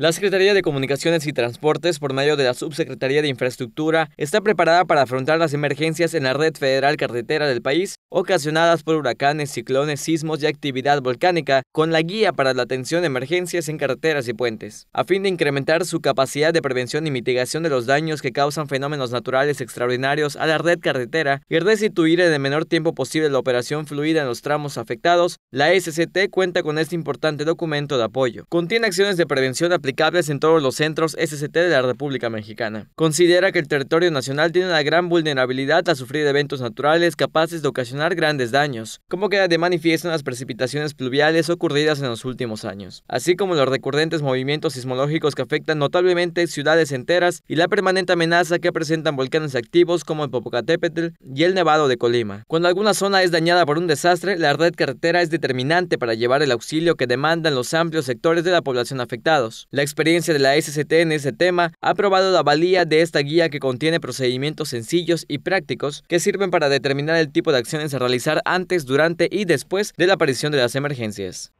La Secretaría de Comunicaciones y Transportes, por medio de la Subsecretaría de Infraestructura, está preparada para afrontar las emergencias en la red federal carretera del país, ocasionadas por huracanes, ciclones, sismos y actividad volcánica, con la guía para la atención de emergencias en carreteras y puentes, a fin de incrementar su capacidad de prevención y mitigación de los daños que causan fenómenos naturales extraordinarios a la red carretera y restituir en el menor tiempo posible la operación fluida en los tramos afectados, la SCT cuenta con este importante documento de apoyo. Contiene acciones de prevención aplicadas cables en todos los centros SCT de la República Mexicana. Considera que el territorio nacional tiene una gran vulnerabilidad a sufrir eventos naturales capaces de ocasionar grandes daños, como queda de manifiesto en las precipitaciones pluviales ocurridas en los últimos años, así como los recurrentes movimientos sismológicos que afectan notablemente ciudades enteras y la permanente amenaza que presentan volcanes activos como el Popocatépetl y el Nevado de Colima. Cuando alguna zona es dañada por un desastre, la red carretera es determinante para llevar el auxilio que demandan los amplios sectores de la población afectados. La experiencia de la SCT en ese tema ha probado la valía de esta guía que contiene procedimientos sencillos y prácticos que sirven para determinar el tipo de acciones a realizar antes, durante y después de la aparición de las emergencias.